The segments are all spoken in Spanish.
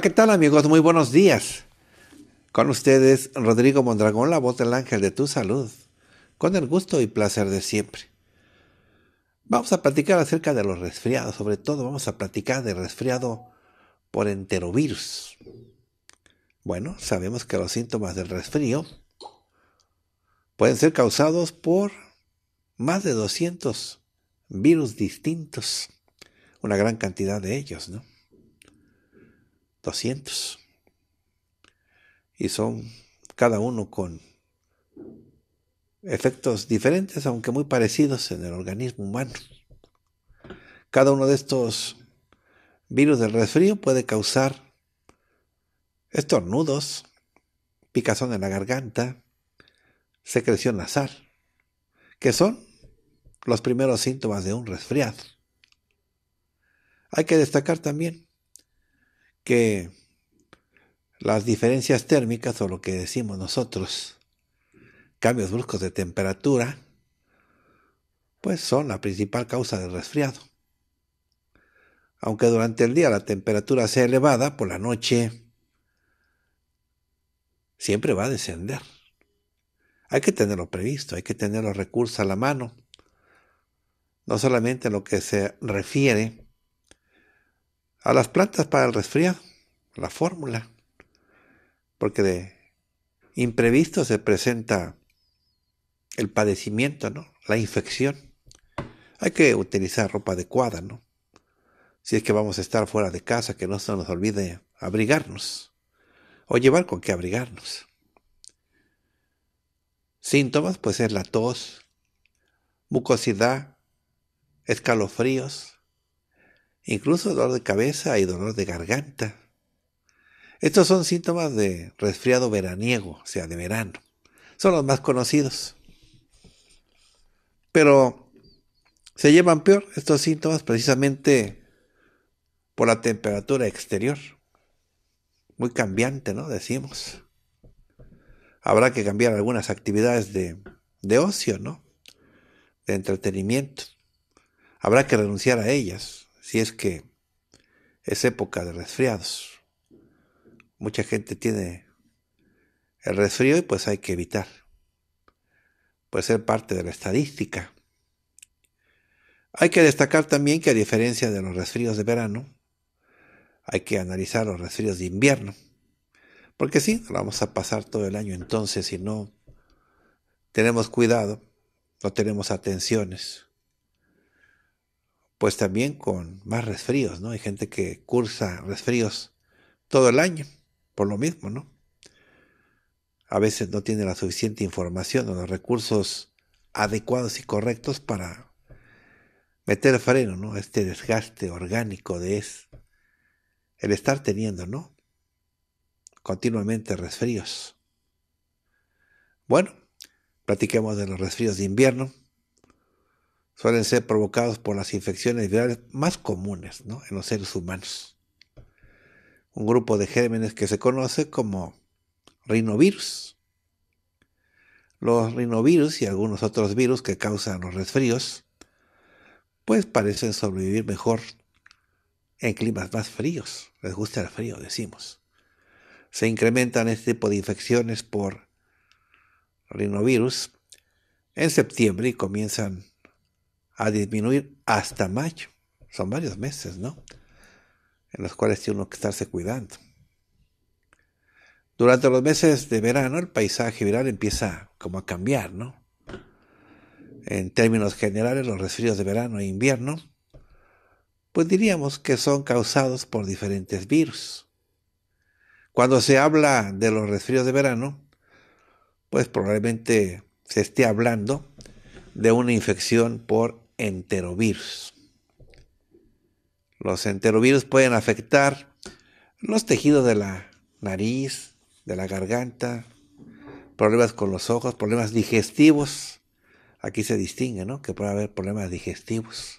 ¿qué tal amigos? Muy buenos días. Con ustedes, Rodrigo Mondragón, la voz del ángel de tu salud, con el gusto y placer de siempre. Vamos a platicar acerca de los resfriados, sobre todo vamos a platicar de resfriado por enterovirus. Bueno, sabemos que los síntomas del resfrío pueden ser causados por más de 200 virus distintos, una gran cantidad de ellos, ¿no? 200. Y son cada uno con efectos diferentes, aunque muy parecidos en el organismo humano. Cada uno de estos virus del resfrío puede causar estornudos, picazón en la garganta, secreción nasal, que son los primeros síntomas de un resfriado. Hay que destacar también que las diferencias térmicas o lo que decimos nosotros, cambios bruscos de temperatura, pues son la principal causa del resfriado. Aunque durante el día la temperatura sea elevada, por la noche siempre va a descender. Hay que tenerlo previsto, hay que tener los recursos a la mano, no solamente lo que se refiere a las plantas para el resfriado, la fórmula. Porque de imprevisto se presenta el padecimiento, ¿no? La infección. Hay que utilizar ropa adecuada, ¿no? Si es que vamos a estar fuera de casa, que no se nos olvide abrigarnos. O llevar con qué abrigarnos. Síntomas, pues es la tos, mucosidad, escalofríos, incluso dolor de cabeza y dolor de garganta. Estos son síntomas de resfriado veraniego, o sea, de verano. Son los más conocidos. Pero se llevan peor estos síntomas precisamente por la temperatura exterior. Muy cambiante, ¿no? Decimos. Habrá que cambiar algunas actividades de, de ocio, ¿no? De entretenimiento. Habrá que renunciar a ellas si es que es época de resfriados. Mucha gente tiene el resfrío y pues hay que evitar. Puede ser parte de la estadística. Hay que destacar también que a diferencia de los resfríos de verano, hay que analizar los resfríos de invierno. Porque si, lo vamos a pasar todo el año entonces si no tenemos cuidado, no tenemos atenciones pues también con más resfríos, ¿no? Hay gente que cursa resfríos todo el año, por lo mismo, ¿no? A veces no tiene la suficiente información o los recursos adecuados y correctos para meter freno, ¿no? Este desgaste orgánico de es el estar teniendo, ¿no? Continuamente resfríos. Bueno, platiquemos de los resfríos de invierno suelen ser provocados por las infecciones virales más comunes en los seres humanos. Un grupo de gérmenes que se conoce como rinovirus. Los rinovirus y algunos otros virus que causan los resfríos, pues parecen sobrevivir mejor en climas más fríos. Les gusta el frío, decimos. Se incrementan este tipo de infecciones por rinovirus en septiembre y comienzan a disminuir hasta mayo. Son varios meses, ¿no? En los cuales tiene uno que estarse cuidando. Durante los meses de verano el paisaje viral empieza como a cambiar, ¿no? En términos generales, los resfríos de verano e invierno, pues diríamos que son causados por diferentes virus. Cuando se habla de los resfríos de verano, pues probablemente se esté hablando de una infección por enterovirus. Los enterovirus pueden afectar los tejidos de la nariz, de la garganta, problemas con los ojos, problemas digestivos. Aquí se distingue, ¿no? Que puede haber problemas digestivos.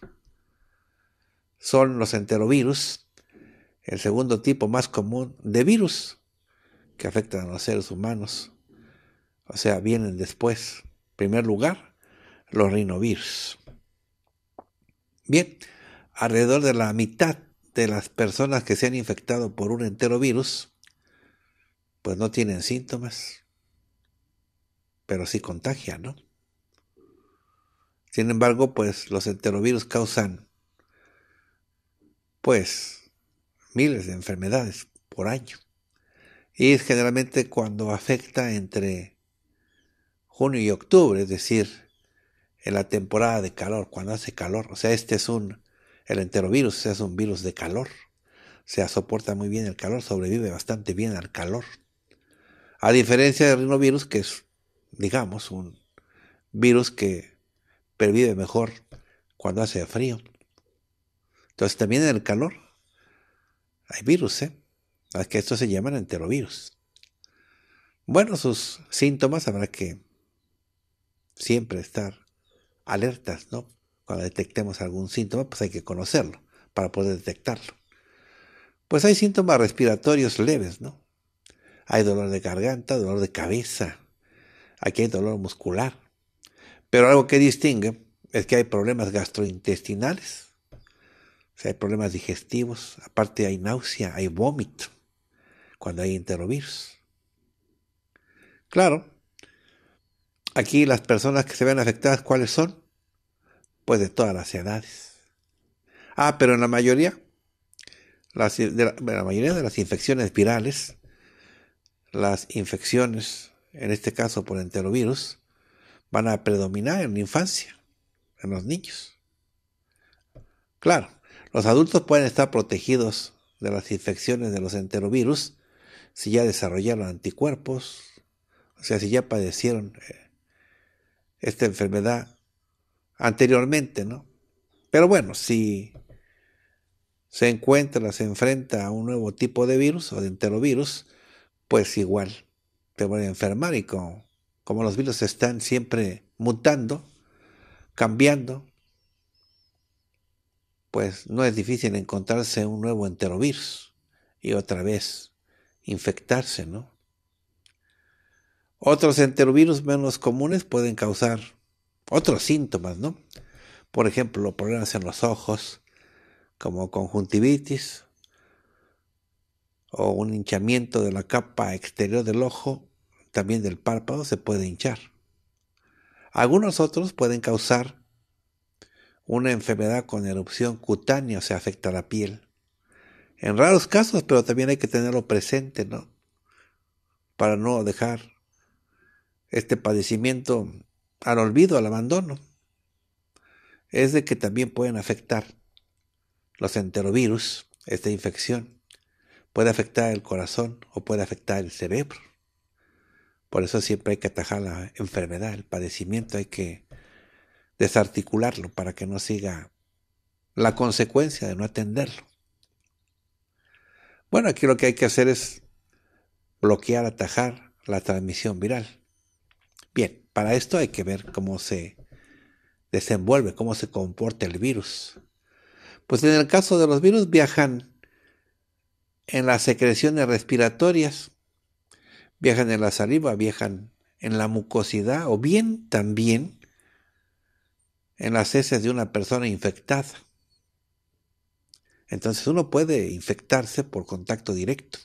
Son los enterovirus, el segundo tipo más común de virus que afectan a los seres humanos. O sea, vienen después. En primer lugar, los rinovirus. Bien, alrededor de la mitad de las personas que se han infectado por un entero virus, pues no tienen síntomas, pero sí contagian, ¿no? Sin embargo, pues los enterovirus causan, pues, miles de enfermedades por año. Y es generalmente cuando afecta entre junio y octubre, es decir, en la temporada de calor, cuando hace calor. O sea, este es un, el enterovirus, o sea, es un virus de calor. O sea, soporta muy bien el calor, sobrevive bastante bien al calor. A diferencia del rinovirus, que es, digamos, un virus que pervive mejor cuando hace frío. Entonces, también en el calor hay virus, ¿eh? que estos se llaman enterovirus. Bueno, sus síntomas habrá que siempre estar alertas, ¿no? Cuando detectemos algún síntoma, pues hay que conocerlo para poder detectarlo. Pues hay síntomas respiratorios leves, ¿no? Hay dolor de garganta, dolor de cabeza, aquí hay dolor muscular. Pero algo que distingue es que hay problemas gastrointestinales, o sea, hay problemas digestivos, aparte hay náusea, hay vómito cuando hay enterovirus. Claro, aquí las personas que se ven afectadas, ¿cuáles son? Pues de todas las edades. Ah, pero en la mayoría, la mayoría de las infecciones virales, las infecciones, en este caso por enterovirus, van a predominar en la infancia, en los niños. Claro, los adultos pueden estar protegidos de las infecciones de los enterovirus si ya desarrollaron anticuerpos, o sea, si ya padecieron eh, esta enfermedad anteriormente, ¿no? Pero bueno, si se encuentra, se enfrenta a un nuevo tipo de virus o de enterovirus, pues igual te voy a enfermar y como, como los virus están siempre mutando, cambiando, pues no es difícil encontrarse un nuevo enterovirus y otra vez infectarse, ¿no? Otros enterovirus menos comunes pueden causar otros síntomas, ¿no? Por ejemplo, problemas en los ojos, como conjuntivitis, o un hinchamiento de la capa exterior del ojo, también del párpado, se puede hinchar. Algunos otros pueden causar una enfermedad con erupción cutánea, o sea, afecta la piel. En raros casos, pero también hay que tenerlo presente, ¿no? Para no dejar este padecimiento al olvido, al abandono, es de que también pueden afectar los enterovirus, esta infección. Puede afectar el corazón o puede afectar el cerebro. Por eso siempre hay que atajar la enfermedad, el padecimiento, hay que desarticularlo para que no siga la consecuencia de no atenderlo. Bueno, aquí lo que hay que hacer es bloquear, atajar la transmisión viral. Bien, para esto hay que ver cómo se desenvuelve, cómo se comporta el virus. Pues en el caso de los virus viajan en las secreciones respiratorias, viajan en la saliva, viajan en la mucosidad o bien también en las heces de una persona infectada. Entonces uno puede infectarse por contacto directo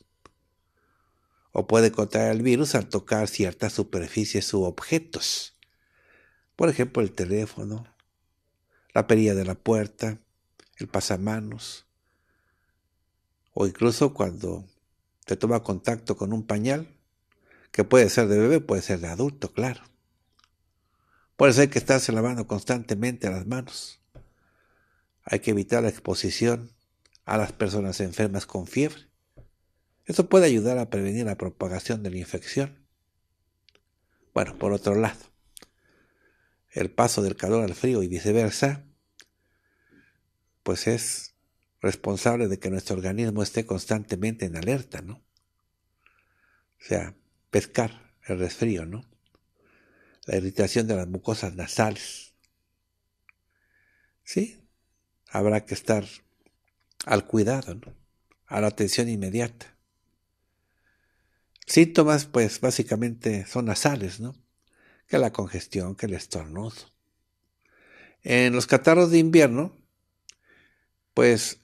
o puede contraer el virus al tocar ciertas superficies u objetos. Por ejemplo, el teléfono, la perilla de la puerta, el pasamanos, o incluso cuando te toma contacto con un pañal, que puede ser de bebé, puede ser de adulto, claro. Puede ser que estarse lavando constantemente las manos. Hay que evitar la exposición a las personas enfermas con fiebre. Eso puede ayudar a prevenir la propagación de la infección. Bueno, por otro lado, el paso del calor al frío y viceversa, pues es responsable de que nuestro organismo esté constantemente en alerta, ¿no? O sea, pescar el resfrío, ¿no? La irritación de las mucosas nasales. Sí, habrá que estar al cuidado, ¿no? A la atención inmediata. Síntomas, pues básicamente son nasales, ¿no? Que la congestión, que el estornudo. En los catarros de invierno, pues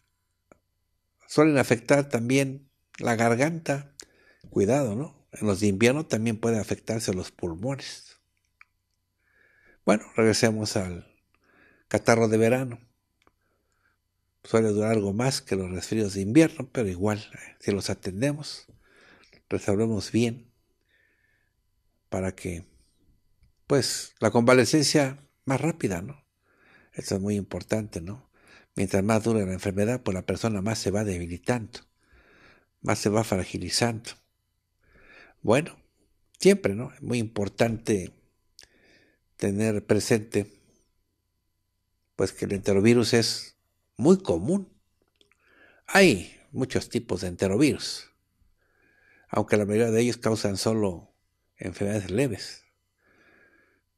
suelen afectar también la garganta. Cuidado, ¿no? En los de invierno también pueden afectarse los pulmones. Bueno, regresemos al catarro de verano. Suele durar algo más que los resfríos de invierno, pero igual, eh, si los atendemos, Resolvemos pues, bien para que, pues, la convalecencia más rápida, ¿no? Eso es muy importante, ¿no? Mientras más dura la enfermedad, pues la persona más se va debilitando, más se va fragilizando. Bueno, siempre, ¿no? Es muy importante tener presente, pues que el enterovirus es muy común. Hay muchos tipos de enterovirus aunque la mayoría de ellos causan solo enfermedades leves.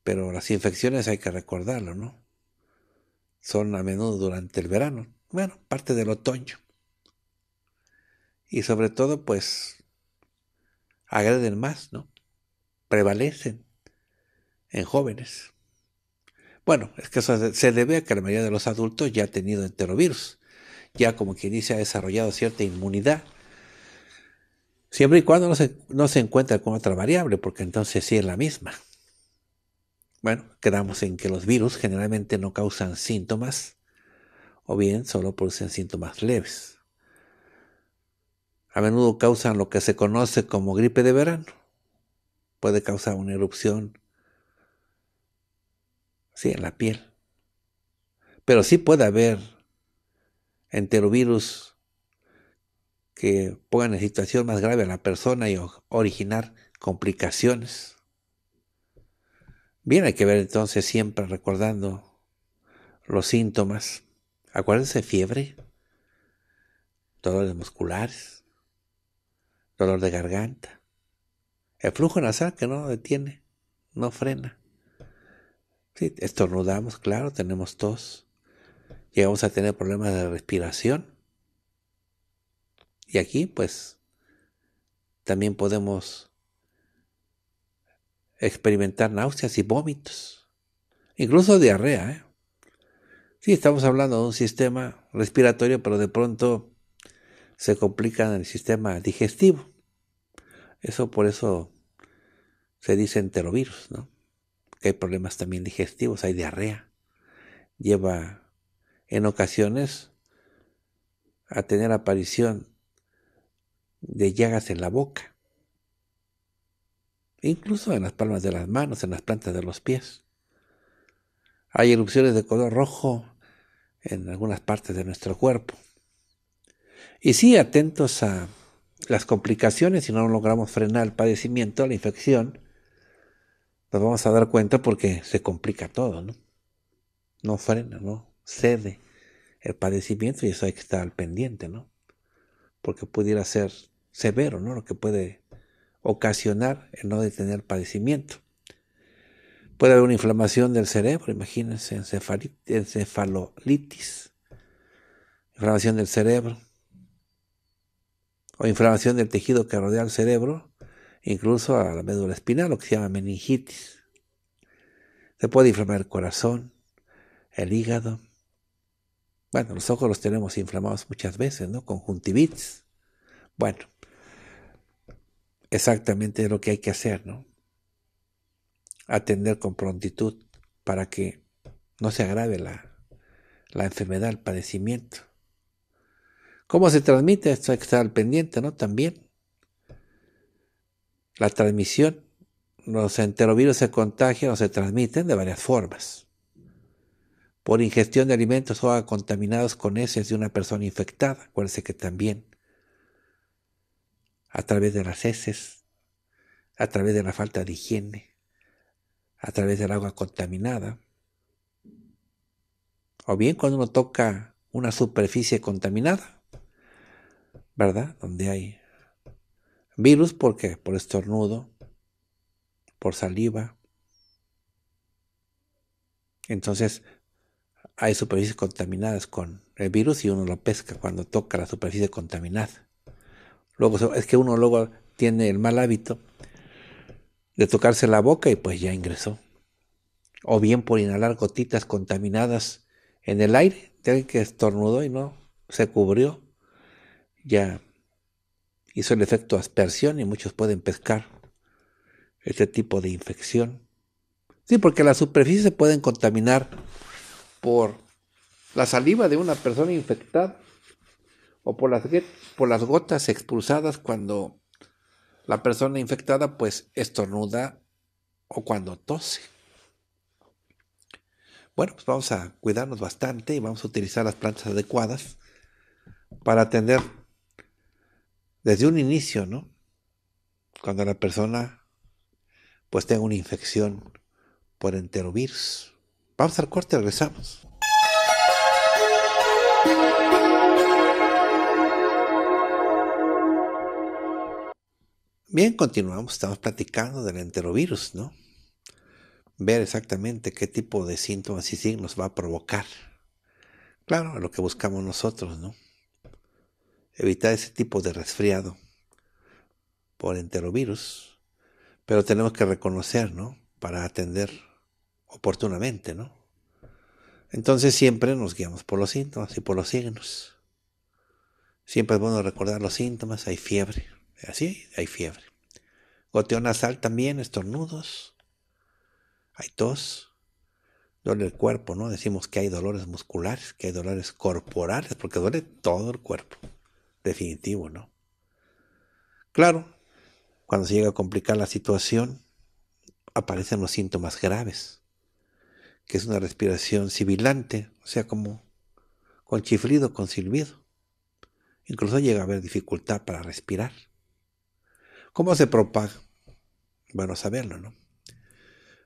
Pero las infecciones hay que recordarlo, ¿no? Son a menudo durante el verano, bueno, parte del otoño. Y sobre todo, pues, agreden más, ¿no? Prevalecen en jóvenes. Bueno, es que eso se debe a que la mayoría de los adultos ya ha tenido enterovirus, ya como quien dice ha desarrollado cierta inmunidad Siempre y cuando no se, encuentra con otra variable, porque entonces sí es la misma. Bueno, quedamos en que los virus generalmente no causan síntomas o bien solo producen síntomas leves. A menudo causan lo que se conoce como gripe de verano. Puede causar una erupción sí, en la piel. Pero sí puede haber enterovirus que pongan en situación más grave a la persona y originar complicaciones. Bien, hay que ver entonces siempre recordando los síntomas. Acuérdense, fiebre, dolores musculares, dolor de garganta, el flujo nasal que no detiene, no frena. Si estornudamos, claro, tenemos tos, llegamos a tener problemas de respiración y aquí pues también podemos experimentar náuseas y vómitos, incluso diarrea. ¿eh? Sí, estamos hablando de un sistema respiratorio, pero de pronto se complica en el sistema digestivo. Eso por eso se dice enterovirus, ¿no? Que hay problemas también digestivos, hay diarrea. Lleva en ocasiones a tener aparición de llagas en la boca, incluso en las palmas de las manos, en las plantas de los pies. Hay erupciones de color rojo en algunas partes de nuestro cuerpo. Y si atentos a las complicaciones, si no logramos frenar el padecimiento, la infección, nos vamos a dar cuenta porque se complica todo, ¿no? No frena, ¿no? Cede el padecimiento y eso hay que estar al pendiente, ¿no? Porque pudiera ser severo, ¿no? Lo que puede ocasionar el no detener padecimiento. Puede haber una inflamación del cerebro, imagínense, encefalolitis, inflamación del cerebro, o inflamación del tejido que rodea al cerebro, incluso a la médula espinal, lo que se llama meningitis. Se puede inflamar el corazón, el hígado. Bueno, los ojos los tenemos inflamados muchas veces, ¿no? Conjuntivitis. Bueno, exactamente lo que hay que hacer, ¿no? Atender con prontitud para que no se agrave la, enfermedad, el padecimiento. ¿Cómo se transmite? Esto hay que estar al pendiente, ¿no? También. La transmisión. Los enterovirus se contagian o se transmiten de varias formas. Por ingestión de alimentos o contaminados con heces de una persona infectada. Acuérdense que también a través de las heces, a través de la falta de higiene, a través del agua contaminada, o bien cuando uno toca una superficie contaminada, ¿verdad? Donde hay virus, porque Por estornudo, por saliva. Entonces, hay superficies contaminadas con el virus y uno lo pesca cuando toca la superficie contaminada. Luego es que uno luego tiene el mal hábito de tocarse la boca y pues ya ingresó. O bien por inhalar gotitas contaminadas en el aire, de que estornudó y no se cubrió, ya hizo el efecto aspersión y muchos pueden pescar este tipo de infección. Sí, porque las superficies se pueden contaminar por la saliva de una persona infectada o por las, por las gotas expulsadas cuando la persona infectada pues estornuda o cuando tose. Bueno, pues vamos a cuidarnos bastante y vamos a utilizar las plantas adecuadas para atender desde un inicio, ¿no? Cuando la persona pues tenga una infección por enterovirus. Vamos al corte, regresamos. Bien, continuamos, estamos platicando del enterovirus, ¿no? Ver exactamente qué tipo de síntomas y signos va a provocar. Claro, lo que buscamos nosotros, ¿no? Evitar ese tipo de resfriado por enterovirus, pero tenemos que reconocer, ¿no? Para atender oportunamente, ¿no? Entonces siempre nos guiamos por los síntomas y por los signos. Siempre es bueno recordar los síntomas, hay fiebre, Así hay fiebre. Goteo nasal también, estornudos. Hay tos. Duele el cuerpo, ¿no? Decimos que hay dolores musculares, que hay dolores corporales, porque duele todo el cuerpo. Definitivo, ¿no? Claro, cuando se llega a complicar la situación, aparecen los síntomas graves, que es una respiración sibilante, o sea, como con chiflido, con silbido. Incluso llega a haber dificultad para respirar. ¿Cómo se propaga? Bueno, saberlo, ¿no?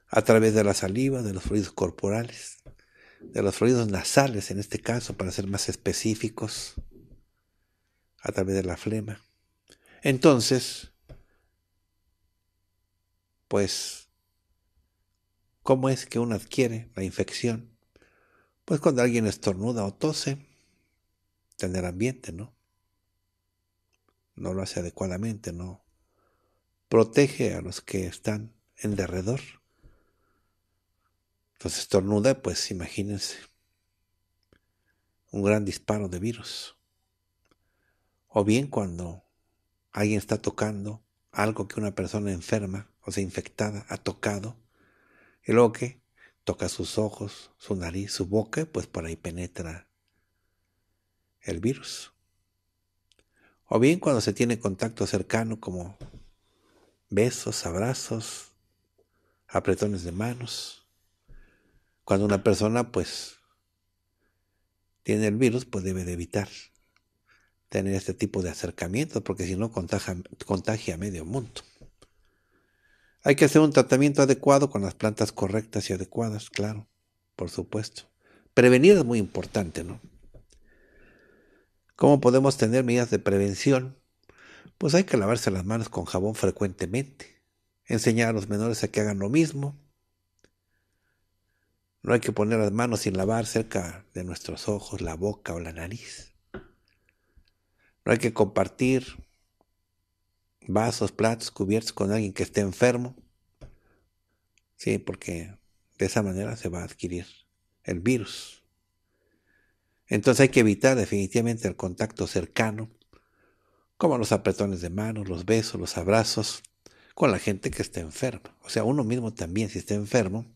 A través de la saliva, de los fluidos corporales, de los fluidos nasales, en este caso, para ser más específicos, a través de la flema. Entonces, pues, ¿cómo es que uno adquiere la infección? Pues cuando alguien estornuda o tose, tener ambiente, ¿no? No lo hace adecuadamente, no, protege a los que están en derredor. Entonces estornuda, pues imagínense, un gran disparo de virus. O bien cuando alguien está tocando algo que una persona enferma, o sea, infectada, ha tocado, y luego que toca sus ojos, su nariz, su boca, pues por ahí penetra el virus. O bien cuando se tiene contacto cercano como besos, abrazos, apretones de manos. Cuando una persona pues tiene el virus, pues debe de evitar tener este tipo de acercamientos, porque si no contagia, contagia a medio mundo. Hay que hacer un tratamiento adecuado con las plantas correctas y adecuadas, claro, por supuesto. Prevenir es muy importante, ¿no? ¿Cómo podemos tener medidas de prevención pues hay que lavarse las manos con jabón frecuentemente, enseñar a los menores a que hagan lo mismo. No hay que poner las manos sin lavar cerca de nuestros ojos, la boca o la nariz. No hay que compartir vasos, platos, cubiertos con alguien que esté enfermo. Sí, porque de esa manera se va a adquirir el virus. Entonces hay que evitar definitivamente el contacto cercano como los apretones de manos, los besos, los abrazos, con la gente que está enferma. O sea, uno mismo también, si está enfermo,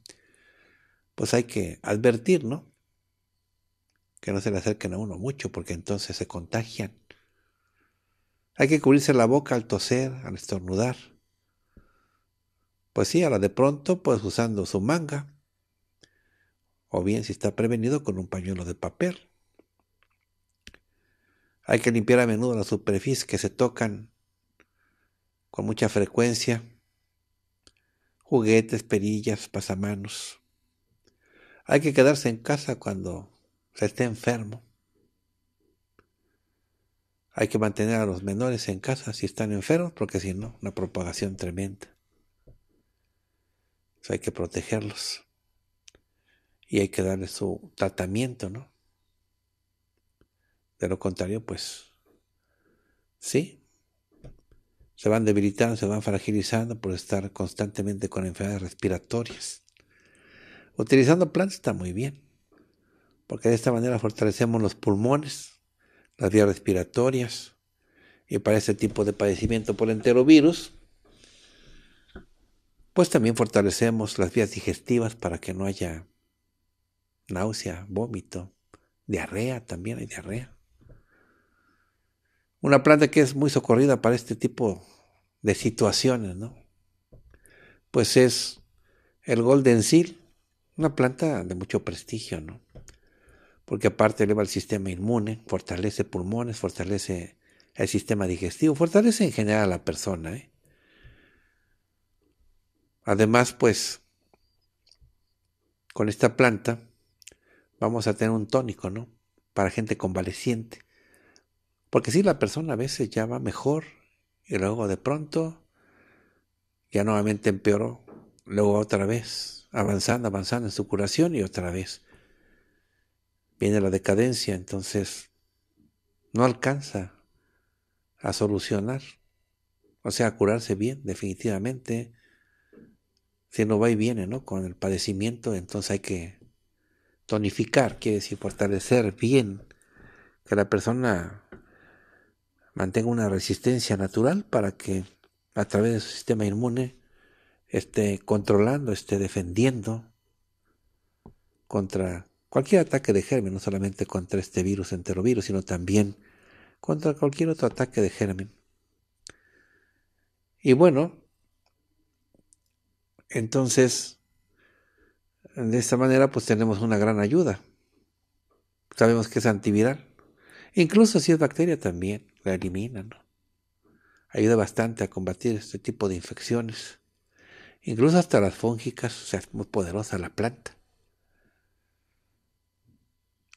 pues hay que advertir, ¿no? Que no se le acerquen a uno mucho, porque entonces se contagian. Hay que cubrirse la boca al toser, al estornudar. Pues sí, ahora de pronto, pues usando su manga. O bien, si está prevenido, con un pañuelo de papel. Hay que limpiar a menudo las superficies que se tocan con mucha frecuencia. Juguetes, perillas, pasamanos. Hay que quedarse en casa cuando se esté enfermo. Hay que mantener a los menores en casa si están enfermos, porque si no, una propagación tremenda. hay que protegerlos. Y hay que darles su tratamiento, ¿no? De lo contrario, pues sí, se van debilitando, se van fragilizando por estar constantemente con enfermedades respiratorias. Utilizando plantas está muy bien, porque de esta manera fortalecemos los pulmones, las vías respiratorias, y para este tipo de padecimiento por enterovirus, pues también fortalecemos las vías digestivas para que no haya náusea, vómito, diarrea, también hay diarrea. Una planta que es muy socorrida para este tipo de situaciones, ¿no? Pues es el Golden Seal, una planta de mucho prestigio, ¿no? Porque aparte eleva el sistema inmune, fortalece pulmones, fortalece el sistema digestivo, fortalece en general a la persona, ¿eh? Además, pues, con esta planta vamos a tener un tónico, ¿no? Para gente convaleciente. Porque si la persona a veces ya va mejor y luego de pronto ya nuevamente empeoró, luego otra vez, avanzando, avanzando en su curación y otra vez. Viene la decadencia, entonces no alcanza a solucionar, o sea, a curarse bien, definitivamente. Si no va y viene, ¿no? Con el padecimiento, entonces hay que tonificar, quiere decir fortalecer bien, que la persona mantenga una resistencia natural para que a través de su sistema inmune esté controlando, esté defendiendo contra cualquier ataque de germen, no solamente contra este virus enterovirus, sino también contra cualquier otro ataque de germen. Y bueno, entonces, de esta manera pues tenemos una gran ayuda. Sabemos que es antiviral. Incluso si es bacteria también la eliminan. ¿no? Ayuda bastante a combatir este tipo de infecciones. Incluso hasta las fúngicas, o sea, es muy poderosa la planta.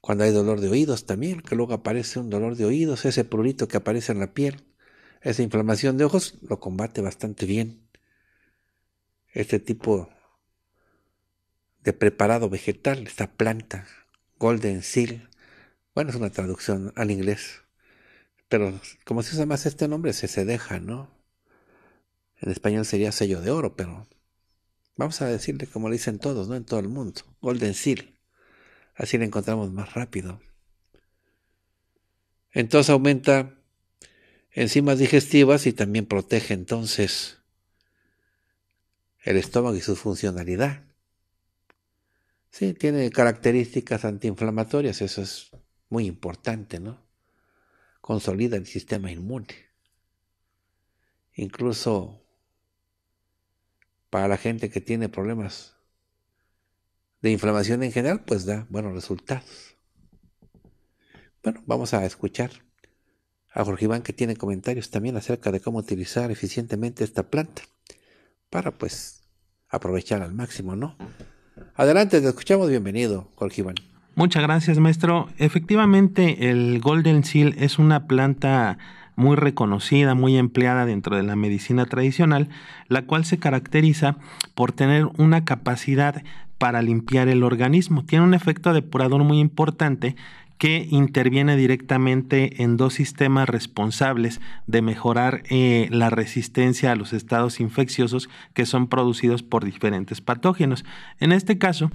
Cuando hay dolor de oídos también, que luego aparece un dolor de oídos, ese prurito que aparece en la piel, esa inflamación de ojos, lo combate bastante bien. Este tipo de preparado vegetal, esta planta, Golden Seal, bueno, es una traducción al inglés. Pero como se usa más este nombre, se se deja, ¿no? En español sería sello de oro, pero vamos a decirle como le dicen todos, ¿no? En todo el mundo. Golden Seal. Así lo encontramos más rápido. Entonces aumenta enzimas digestivas y también protege entonces el estómago y su funcionalidad. Sí, tiene características antiinflamatorias, eso es muy importante, ¿no? consolida el sistema inmune. Incluso para la gente que tiene problemas de inflamación en general, pues da buenos resultados. Bueno, vamos a escuchar a Jorge Iván que tiene comentarios también acerca de cómo utilizar eficientemente esta planta para pues aprovechar al máximo, ¿no? Adelante, te escuchamos, bienvenido, Jorge Iván. Muchas gracias, maestro. Efectivamente, el Golden Seal es una planta muy reconocida, muy empleada dentro de la medicina tradicional, la cual se caracteriza por tener una capacidad para limpiar el organismo. Tiene un efecto depurador muy importante que interviene directamente en dos sistemas responsables de mejorar eh, la resistencia a los estados infecciosos que son producidos por diferentes patógenos. En este caso,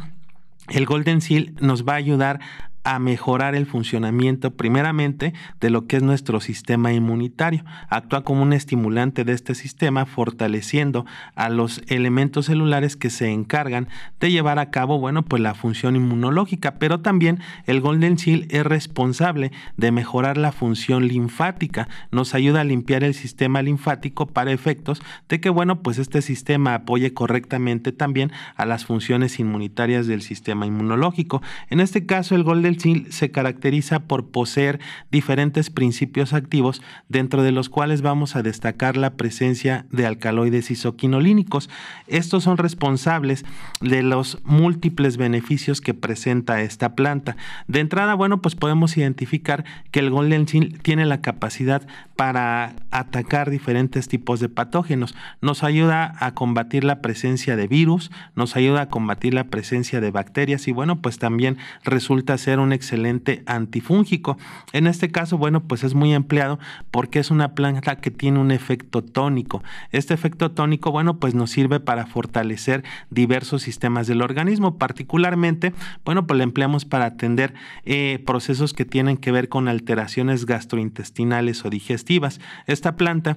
el Golden Seal nos va a ayudar a mejorar el funcionamiento primeramente de lo que es nuestro sistema inmunitario. Actúa como un estimulante de este sistema fortaleciendo a los elementos celulares que se encargan de llevar a cabo, bueno, pues la función inmunológica, pero también el Golden Seal es responsable de mejorar la función linfática. Nos ayuda a limpiar el sistema linfático para efectos de que, bueno, pues este sistema apoye correctamente también a las funciones inmunitarias del sistema inmunológico. En este caso, el Golden se caracteriza por poseer diferentes principios activos, dentro de los cuales vamos a destacar la presencia de alcaloides isoquinolínicos. Estos son responsables de los múltiples beneficios que presenta esta planta. De entrada, bueno, pues podemos identificar que el Golden tiene la capacidad para atacar diferentes tipos de patógenos. Nos ayuda a combatir la presencia de virus, nos ayuda a combatir la presencia de bacterias y bueno, pues también resulta ser un excelente antifúngico. En este caso, bueno, pues es muy empleado porque es una planta que tiene un efecto tónico. Este efecto tónico, bueno, pues nos sirve para fortalecer diversos sistemas del organismo, particularmente, bueno, pues la empleamos para atender eh, procesos que tienen que ver con alteraciones gastrointestinales o digestivas. Esta planta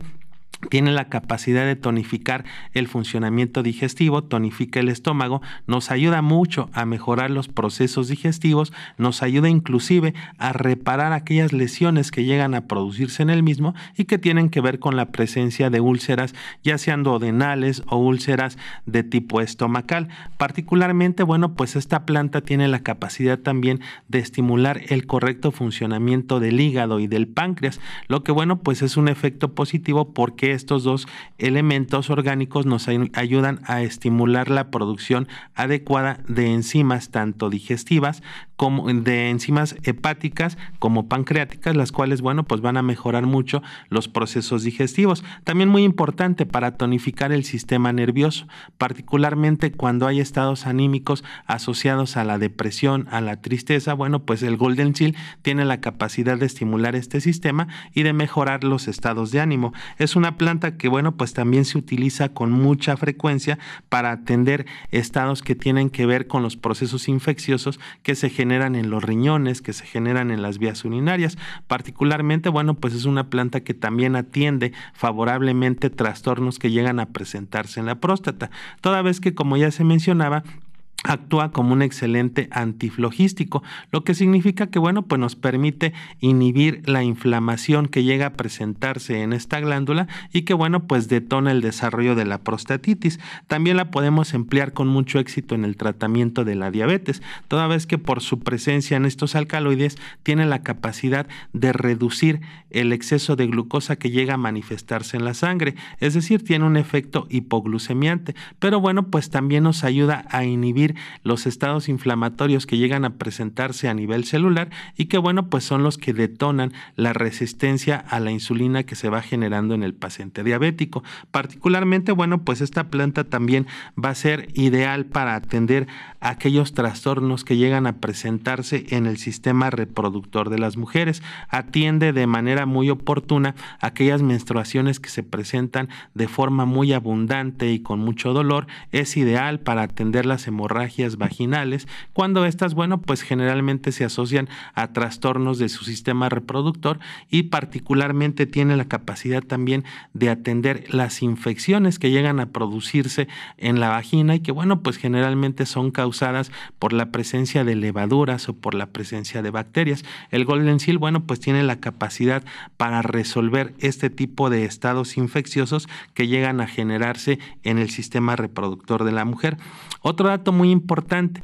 tiene la capacidad de tonificar el funcionamiento digestivo, tonifica el estómago, nos ayuda mucho a mejorar los procesos digestivos, nos ayuda inclusive a reparar aquellas lesiones que llegan a producirse en el mismo y que tienen que ver con la presencia de úlceras, ya sean duodenales o úlceras de tipo estomacal. Particularmente, bueno, pues esta planta tiene la capacidad también de estimular el correcto funcionamiento del hígado y del páncreas, lo que bueno, pues es un efecto positivo porque que estos dos elementos orgánicos nos ayudan a estimular la producción adecuada de enzimas tanto digestivas de enzimas hepáticas como pancreáticas, las cuales, bueno, pues van a mejorar mucho los procesos digestivos. También muy importante para tonificar el sistema nervioso, particularmente cuando hay estados anímicos asociados a la depresión, a la tristeza, bueno, pues el Golden Seal tiene la capacidad de estimular este sistema y de mejorar los estados de ánimo. Es una planta que, bueno, pues también se utiliza con mucha frecuencia para atender estados que tienen que ver con los procesos infecciosos que se generan generan en los riñones, que se generan en las vías urinarias. Particularmente, bueno, pues es una planta que también atiende favorablemente trastornos que llegan a presentarse en la próstata. Toda vez que, como ya se mencionaba, actúa como un excelente antiflogístico, lo que significa que bueno, pues nos permite inhibir la inflamación que llega a presentarse en esta glándula y que bueno, pues detona el desarrollo de la prostatitis. También la podemos emplear con mucho éxito en el tratamiento de la diabetes, toda vez que por su presencia en estos alcaloides tiene la capacidad de reducir el exceso de glucosa que llega a manifestarse en la sangre, es decir, tiene un efecto hipoglucemiante, pero bueno, pues también nos ayuda a inhibir los estados inflamatorios que llegan a presentarse a nivel celular y que bueno, pues son los que detonan la resistencia a la insulina que se va generando en el paciente diabético. Particularmente, bueno, pues esta planta también va a ser ideal para atender aquellos trastornos que llegan a presentarse en el sistema reproductor de las mujeres. Atiende de manera muy oportuna aquellas menstruaciones que se presentan de forma muy abundante y con mucho dolor. Es ideal para atender las hemorragias vaginales, cuando estas, bueno, pues generalmente se asocian a trastornos de su sistema reproductor y particularmente tiene la capacidad también de atender las infecciones que llegan a producirse en la vagina y que, bueno, pues generalmente son causadas por la presencia de levaduras o por la presencia de bacterias. El Golden Seal, bueno, pues tiene la capacidad para resolver este tipo de estados infecciosos que llegan a generarse en el sistema reproductor de la mujer. Otro dato muy importante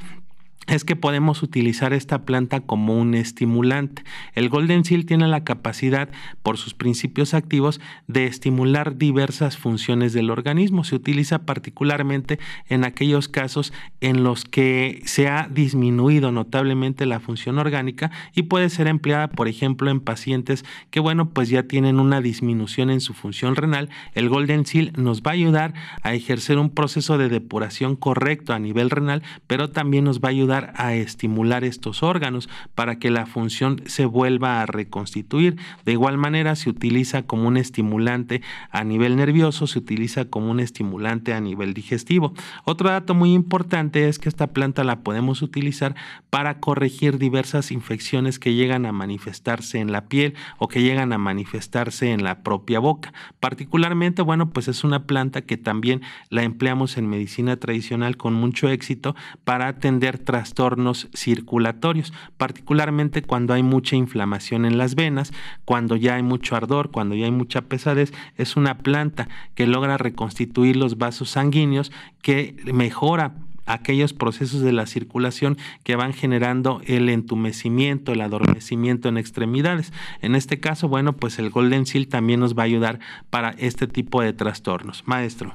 es que podemos utilizar esta planta como un estimulante. El Golden Seal tiene la capacidad, por sus principios activos, de estimular diversas funciones del organismo. Se utiliza particularmente en aquellos casos en los que se ha disminuido notablemente la función orgánica y puede ser empleada, por ejemplo, en pacientes que, bueno, pues ya tienen una disminución en su función renal. El Golden Seal nos va a ayudar a ejercer un proceso de depuración correcto a nivel renal, pero también nos va a ayudar a estimular estos órganos para que la función se vuelva a reconstituir. De igual manera se utiliza como un estimulante a nivel nervioso, se utiliza como un estimulante a nivel digestivo. Otro dato muy importante es que esta planta la podemos utilizar para corregir diversas infecciones que llegan a manifestarse en la piel o que llegan a manifestarse en la propia boca. Particularmente, bueno, pues es una planta que también la empleamos en medicina tradicional con mucho éxito para atender trastornos circulatorios, particularmente cuando hay mucha inflamación en las venas, cuando ya hay mucho ardor, cuando ya hay mucha pesadez. Es una planta que logra reconstituir los vasos sanguíneos, que mejora aquellos procesos de la circulación que van generando el entumecimiento, el adormecimiento en extremidades. En este caso, bueno, pues el Golden Seal también nos va a ayudar para este tipo de trastornos. Maestro.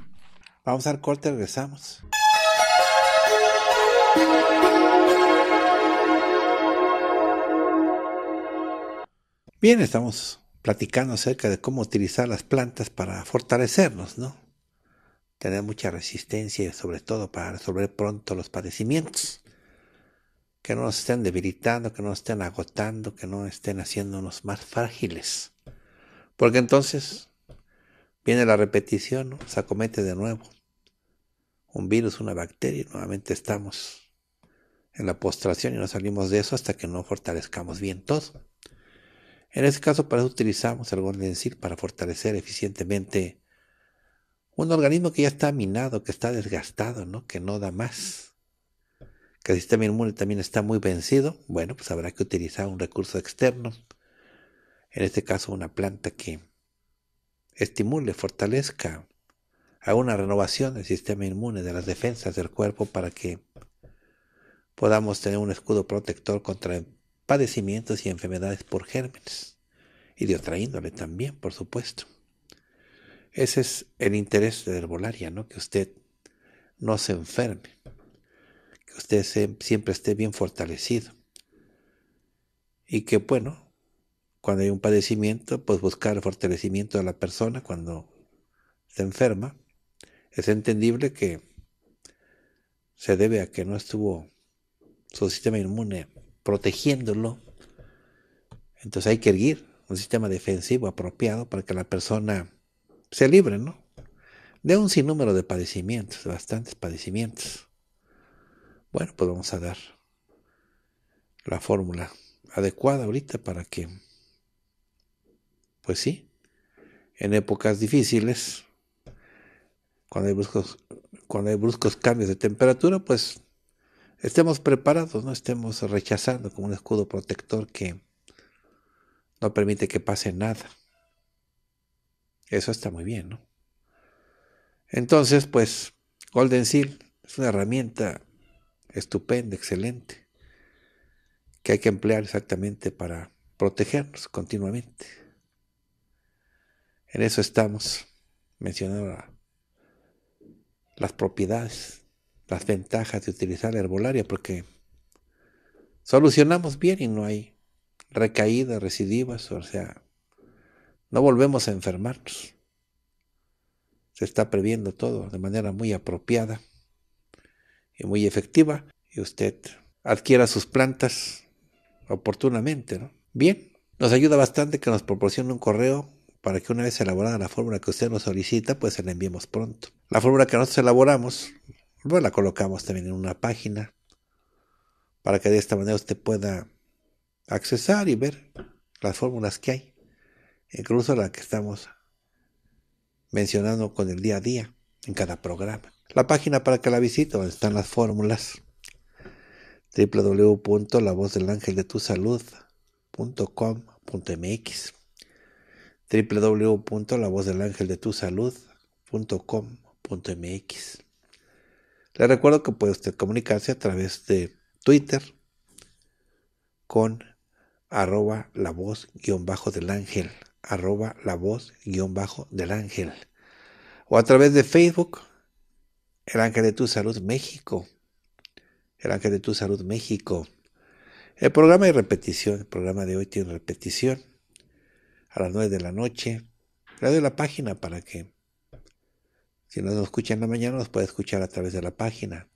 Vamos al corte, regresamos. Bien, estamos platicando acerca de cómo utilizar las plantas para fortalecernos, ¿no? Tener mucha resistencia y sobre todo para resolver pronto los padecimientos. Que no nos estén debilitando, que no nos estén agotando, que no estén haciéndonos más frágiles. Porque entonces viene la repetición, se acomete de nuevo un virus, una bacteria y nuevamente estamos en la postración y no salimos de eso hasta que no fortalezcamos bien todo. En este caso, para eso utilizamos el Golden para fortalecer eficientemente un organismo que ya está minado, que está desgastado, ¿no? que no da más, que el sistema inmune también está muy vencido, bueno, pues habrá que utilizar un recurso externo, en este caso una planta que estimule, fortalezca a una renovación del sistema inmune, de las defensas del cuerpo, para que podamos tener un escudo protector contra padecimientos y enfermedades por gérmenes, y de otra índole también, por supuesto. Ese es el interés de la herbolaria, ¿no? que usted no se enferme, que usted siempre esté bien fortalecido. Y que, bueno, cuando hay un padecimiento, pues buscar el fortalecimiento de la persona cuando se enferma. Es entendible que se debe a que no estuvo su sistema inmune protegiéndolo. Entonces hay que erguir un sistema defensivo apropiado para que la persona se libre, ¿no? De un sinnúmero de padecimientos, bastantes padecimientos. Bueno, pues vamos a dar la fórmula adecuada ahorita para que, pues sí, en épocas difíciles, cuando hay bruscos, cuando hay bruscos cambios de temperatura, pues estemos preparados, no estemos rechazando como un escudo protector que no permite que pase nada. Eso está muy bien, ¿no? Entonces, pues, Golden Seal es una herramienta estupenda, excelente, que hay que emplear exactamente para protegernos continuamente. En eso estamos mencionando las propiedades las ventajas de utilizar la herbolaria porque solucionamos bien y no hay recaídas, recidivas, o sea, no volvemos a enfermarnos. Se está previendo todo de manera muy apropiada y muy efectiva y usted adquiera sus plantas oportunamente, ¿no? Bien, nos ayuda bastante que nos proporcione un correo para que una vez elaborada la fórmula que usted nos solicita, pues se la enviemos pronto. La fórmula que nosotros elaboramos Luego la colocamos también en una página para que de esta manera usted pueda accesar y ver las fórmulas que hay, incluso la que estamos mencionando con el día a día en cada programa. La página para que la visite, donde están las fórmulas, www.lavozdelangeldetusalud.com.mx www.lavozdelangeldetusalud.com.mx le recuerdo que puede usted comunicarse a través de Twitter con arroba la voz guión bajo del ángel, arroba la voz guión bajo del ángel, o a través de Facebook, el ángel de tu salud México, el ángel de tu salud México. El programa de repetición, el programa de hoy tiene repetición a las 9 de la noche. Le doy la página para que si no nos escucha en la mañana, nos puede escuchar a través de la página.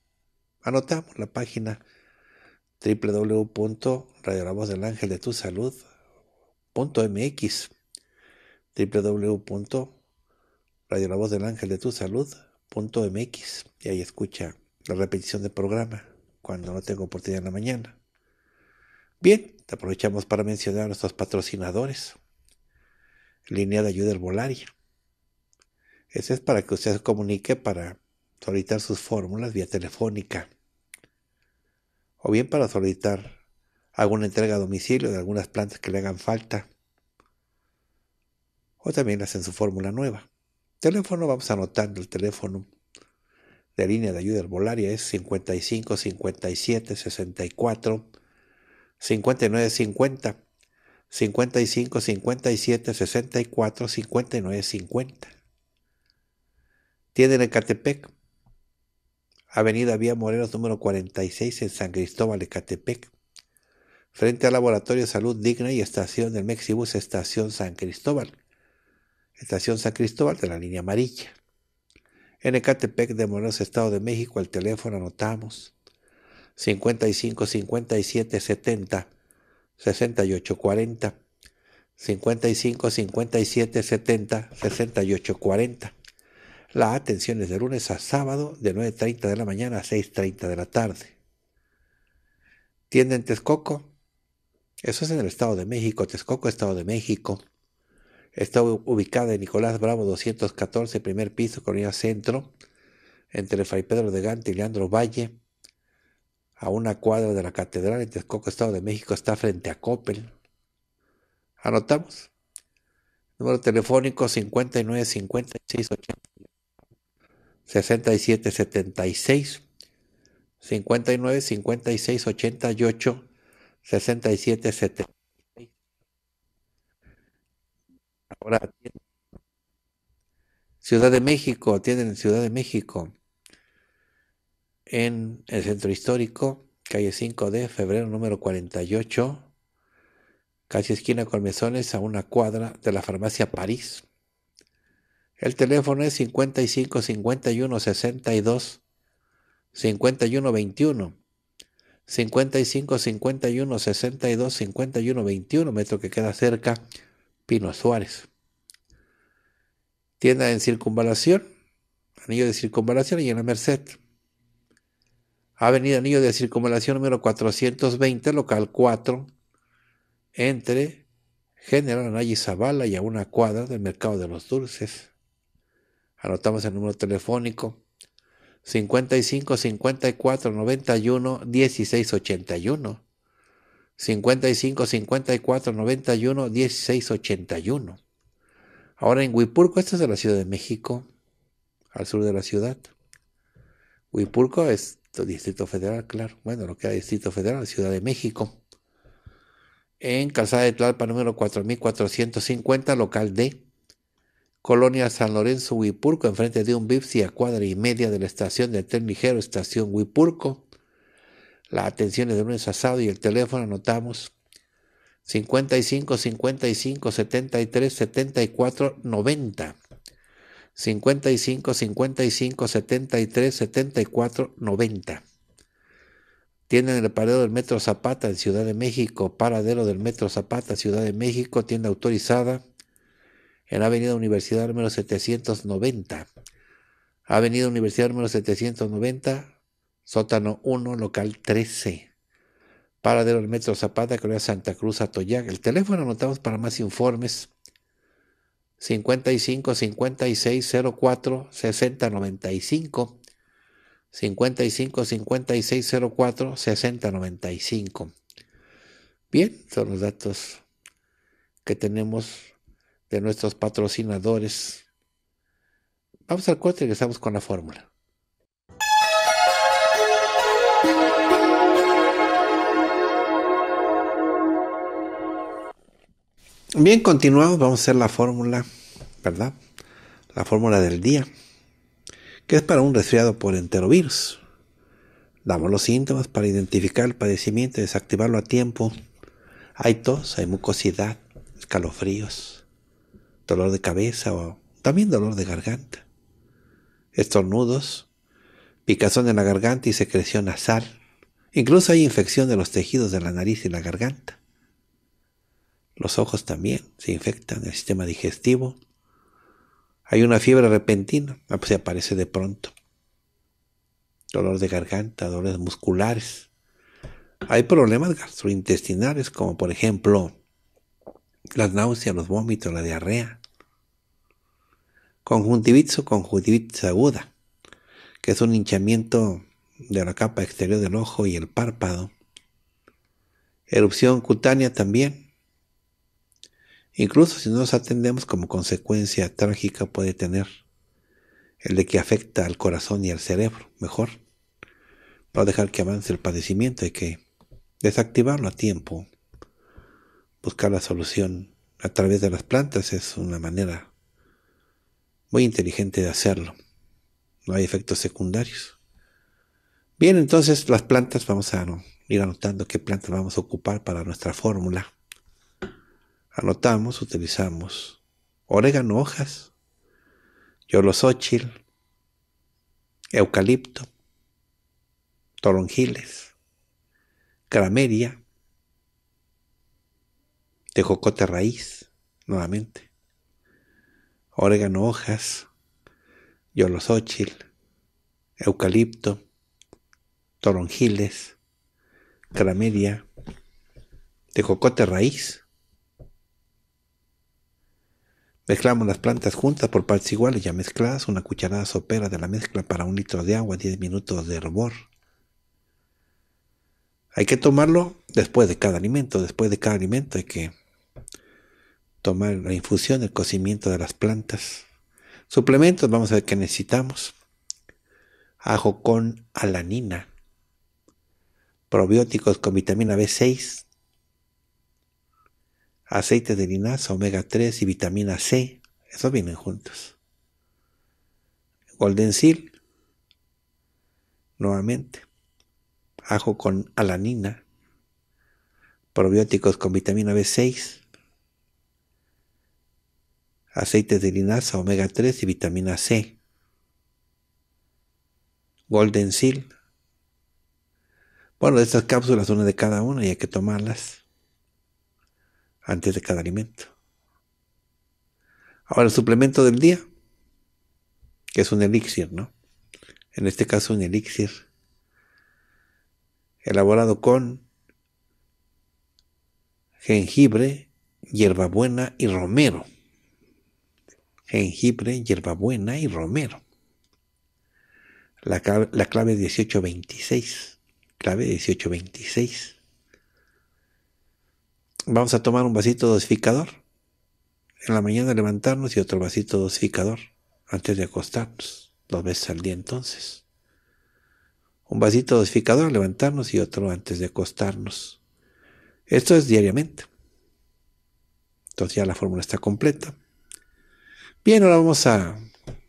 Anotamos la página www.radiolavozdelangeldetusalud.mx www.radiolavozdelangeldetusalud.mx y ahí escucha la repetición del programa cuando no tengo oportunidad en la mañana. Bien, aprovechamos para mencionar a nuestros patrocinadores. Línea de ayuda herbolaria ese es para que usted se comunique para solicitar sus fórmulas vía telefónica o bien para solicitar alguna entrega a domicilio de algunas plantas que le hagan falta o también hacen su fórmula nueva. Teléfono, vamos anotando el teléfono de línea de ayuda herbolaria es 55 57 64 59 50 55 57 64 59 50 tiene en Ecatepec, Avenida Vía Morelos número 46 en San Cristóbal Ecatepec. frente al Laboratorio de Salud Digna y estación del Mexibus Estación San Cristóbal, Estación San Cristóbal de la línea amarilla. En Ecatepec de Morelos, Estado de México, el teléfono anotamos 55 57 70 68 40 55 57 70 68 40 la atención es de lunes a sábado de 9.30 de la mañana a 6.30 de la tarde. Tienda en Texcoco. Eso es en el Estado de México, Texcoco, Estado de México. Está ubicada en Nicolás Bravo 214, primer piso, Colonia Centro, entre Fray Pedro de Gante y Leandro Valle. A una cuadra de la Catedral en Texcoco, Estado de México, está frente a Coppel. Anotamos. Número telefónico 59 56 67 76 59 56 88 67 ahora setenta Ciudad de México atienden Ciudad de México en el centro histórico calle 5 de febrero número 48 casi esquina con a una cuadra de la farmacia París el teléfono es 55 51 62 51 21. 55 51 62 51 21, metro que queda cerca, Pino Suárez. Tienda en circunvalación, anillo de circunvalación y en la Merced. Avenida Anillo de Circunvalación número 420, local 4, entre General Anay Zavala y a una cuadra del Mercado de los Dulces. Anotamos el número telefónico 55 54 91 16 81. 55 54 91 16 81. Ahora en Huipurco, esto es de la Ciudad de México, al sur de la ciudad. Huipurco es Distrito Federal, claro. Bueno, lo que es Distrito Federal, Ciudad de México. En Calzada de Tlalpa número 4450, local D. Colonia San Lorenzo Huipurco, enfrente de un Bipsi a cuadra y media de la estación de tren ligero, estación Huipurco. La atención es de lunes asado y el teléfono anotamos 55 55 73 74 90. 55 55 73 74 90. Tienda el paradero del Metro Zapata en Ciudad de México, paradero del Metro Zapata, Ciudad de México, tienda autorizada en Avenida Universidad número 790. Avenida Universidad número 790, sótano 1, local 13. Paradero del Metro Zapata, Correa Santa Cruz, Atoyac. El teléfono anotamos para más informes. 55 56 04 60 95 55 56 04 60 95 Bien, son los datos que tenemos de nuestros patrocinadores. Vamos al cuarto y regresamos con la fórmula. Bien, continuamos. Vamos a hacer la fórmula, ¿verdad? La fórmula del día, que es para un resfriado por enterovirus. Damos los síntomas para identificar el padecimiento y desactivarlo a tiempo. Hay tos, hay mucosidad, escalofríos, dolor de cabeza o también dolor de garganta. Estornudos, picazón en la garganta y secreción nasal. Incluso hay infección de los tejidos de la nariz y la garganta. Los ojos también se infectan, el sistema digestivo. Hay una fiebre repentina, ah, pues, se aparece de pronto. Dolor de garganta, dolores musculares. Hay problemas gastrointestinales como por ejemplo las náuseas, los vómitos, la diarrea Conjuntivitis o conjuntivitis aguda, que es un hinchamiento de la capa exterior del ojo y el párpado. Erupción cutánea también. Incluso si no nos atendemos como consecuencia trágica puede tener el de que afecta al corazón y al cerebro. Mejor Para dejar que avance el padecimiento hay que desactivarlo a tiempo. Buscar la solución a través de las plantas es una manera muy inteligente de hacerlo. No hay efectos secundarios. Bien, entonces las plantas vamos a ir anotando qué plantas vamos a ocupar para nuestra fórmula. Anotamos, utilizamos orégano hojas, yolosóchil, eucalipto, toronjiles, carameria, tejocote raíz, nuevamente, orégano hojas, yolosóchil, eucalipto, toronjiles, de cocote raíz. Mezclamos las plantas juntas por partes iguales ya mezcladas, una cucharada sopera de la mezcla para un litro de agua, 10 minutos de hervor. Hay que tomarlo después de cada alimento, después de cada alimento hay que tomar la infusión, el cocimiento de las plantas. Suplementos, vamos a ver qué necesitamos. Ajo con alanina. Probióticos con vitamina B6. Aceite de linaza, omega 3 y vitamina C. Esos vienen juntos. Golden Nuevamente. Ajo con alanina. Probióticos con vitamina B6 aceites de linaza, omega 3 y vitamina C. Golden Seal. Bueno, estas cápsulas, una de cada una, y hay que tomarlas antes de cada alimento. Ahora, el suplemento del día, que es un elixir, ¿no? En este caso, un elixir elaborado con jengibre, hierbabuena y romero jengibre, hierbabuena y romero. La, la clave 1826. Clave 1826. Vamos a tomar un vasito dosificador. En la mañana levantarnos y otro vasito dosificador antes de acostarnos. Dos veces al día entonces. Un vasito dosificador, levantarnos y otro antes de acostarnos. Esto es diariamente. Entonces ya la fórmula está completa. Bien, ahora vamos a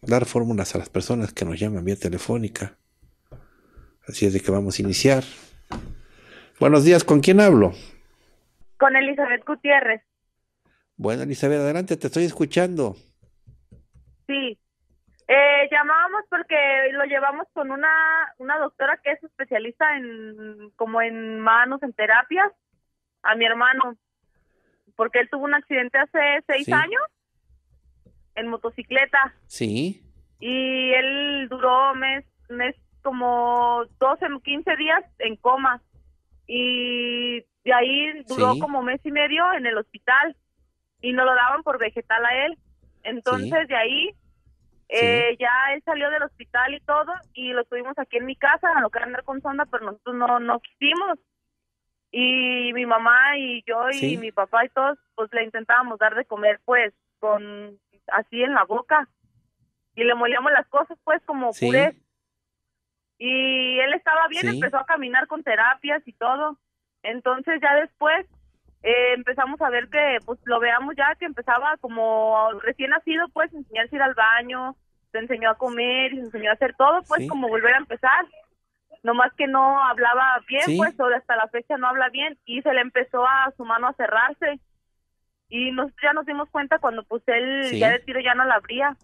dar fórmulas a las personas que nos llaman vía telefónica. Así es de que vamos a iniciar. Buenos días, ¿con quién hablo? Con Elizabeth Gutiérrez. Bueno, Elizabeth, adelante, te estoy escuchando. Sí. Eh, llamábamos porque lo llevamos con una, una doctora que es especialista en como en manos, en terapias, a mi hermano, porque él tuvo un accidente hace seis años en motocicleta. Sí. Y él duró mes, mes como 12, 15 días en coma. Y de ahí duró como mes y medio en el hospital. Y no lo daban por vegetal a él. Entonces de ahí eh, ya él salió del hospital y todo. Y lo tuvimos aquí en mi casa, a lo que andar con sonda, pero nosotros no, no quisimos. Y mi mamá y yo y mi papá y todos, pues le intentábamos dar de comer, pues, con así en la boca y le molíamos las cosas pues como sí. Y él estaba bien, empezó a caminar con terapias y todo. Entonces ya después eh, empezamos a ver que pues lo veamos ya que empezaba como recién nacido pues enseñarse a ir al baño, se enseñó a comer, se enseñó a hacer todo pues como volver a empezar. Nomás que no hablaba bien, pues, o hasta la fecha no habla bien, y se le empezó a su mano a cerrarse y nosotros ya nos dimos cuenta cuando pues él ya de tiro ya no la abría.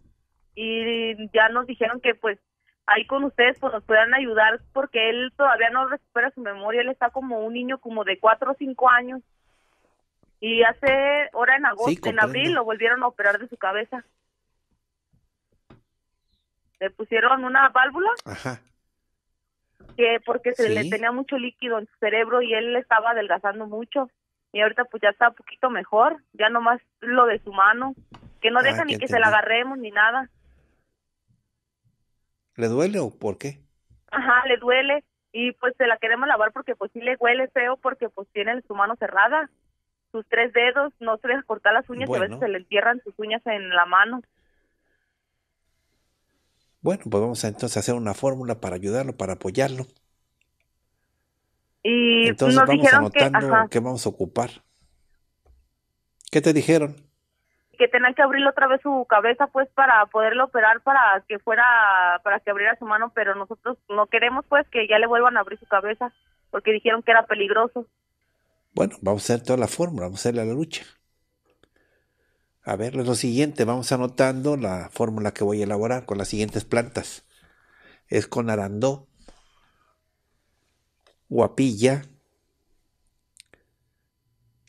Y ya nos dijeron que pues ahí con ustedes pues nos puedan ayudar porque él todavía no recupera su memoria, él está como un niño como de cuatro o cinco años. Y hace hora en agosto, en abril lo volvieron a operar de su cabeza. Le pusieron una válvula. Ajá. Que porque se le tenía mucho líquido en su cerebro y él estaba adelgazando mucho y ahorita pues ya está un poquito mejor, ya nomás lo de su mano, que no ah, deja ni que se la agarremos ni nada. ¿Le duele o por qué? Ajá, le duele y pues se la queremos lavar porque pues sí le huele feo porque pues tiene su mano cerrada, sus tres dedos, no se deja cortar las uñas, a veces se le entierran sus uñas en la mano. Bueno, pues vamos a entonces hacer una fórmula para ayudarlo, para apoyarlo. Entonces vamos anotando que, qué vamos a ocupar. ¿Qué te dijeron? Que tenían que abrirle otra vez su cabeza, pues, para poderlo operar, para que fuera, para que abriera su mano, pero nosotros no queremos, pues, que ya le vuelvan a abrir su cabeza, porque dijeron que era peligroso. Bueno, vamos a hacer toda la fórmula, vamos a hacerle a la lucha. A ver, lo siguiente, vamos anotando la fórmula que voy a elaborar con las siguientes plantas. Es con arandó, Guapilla,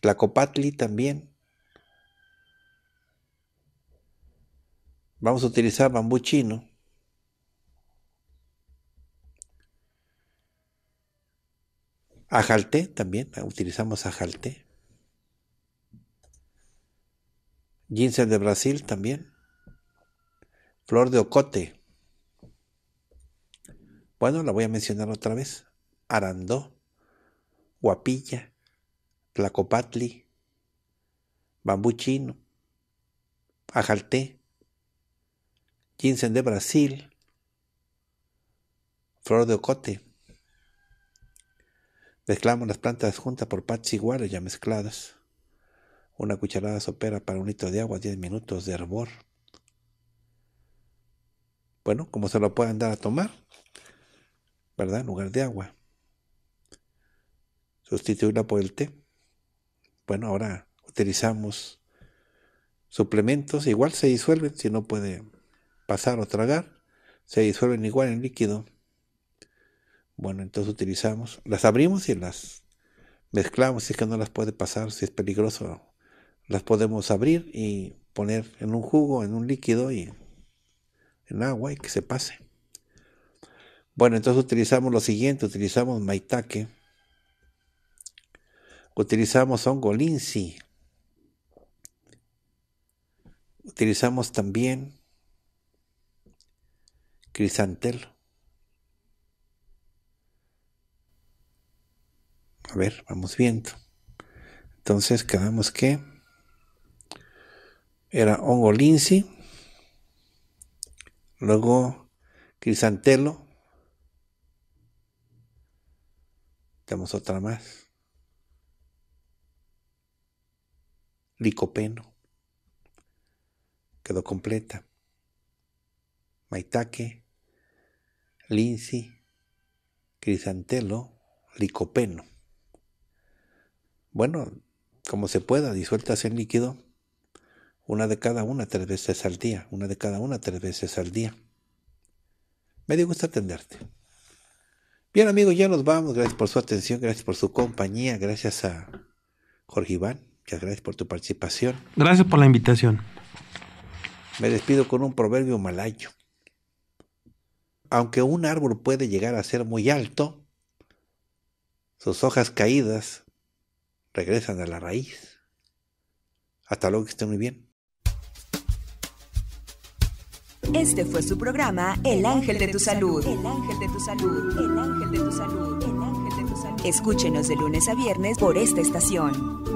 Tlacopatli también. Vamos a utilizar bambú chino. Ajalté también, ah, utilizamos ajalté. Ginseng de Brasil también. Flor de ocote. Bueno, la voy a mencionar otra vez. Arandó, Guapilla, Tlacopatli, Bambú Chino, Ajalté, Ginseng de Brasil, Flor de Ocote. Mezclamos las plantas juntas por pats iguales ya mezcladas. Una cucharada sopera para un litro de agua, 10 minutos de hervor. Bueno, como se lo pueden dar a tomar, ¿verdad? En lugar de agua sustituirla por el té. Bueno, ahora utilizamos suplementos, igual se disuelven, si no puede pasar o tragar, se disuelven igual en líquido. Bueno, entonces utilizamos, las abrimos y las mezclamos, si es que no las puede pasar, si es peligroso, las podemos abrir y poner en un jugo, en un líquido y en agua y que se pase. Bueno, entonces utilizamos lo siguiente, utilizamos maitake, Utilizamos hongo linsi. Utilizamos también Crisantelo. A ver, vamos viendo. Entonces quedamos que era hongo linsi, luego crisantelo. Tenemos otra más. licopeno. Quedó completa. Maitake, linsi, crisantelo, licopeno. Bueno, como se pueda, disueltas en líquido una de cada una tres veces al día, una de cada una tres veces al día. Me dio gusto atenderte. Bien amigos, ya nos vamos. Gracias por su atención, gracias por su compañía, gracias a Jorge Iván. Muchas gracias por tu participación. Gracias por la invitación. Me despido con un proverbio malayo. Aunque un árbol puede llegar a ser muy alto, sus hojas caídas regresan a la raíz. Hasta luego, que estén muy bien. Este fue su programa El Ángel de tu Salud. El Ángel de tu Salud. El Ángel de tu Salud. El Ángel de tu Salud. Escúchenos de lunes a viernes por esta estación.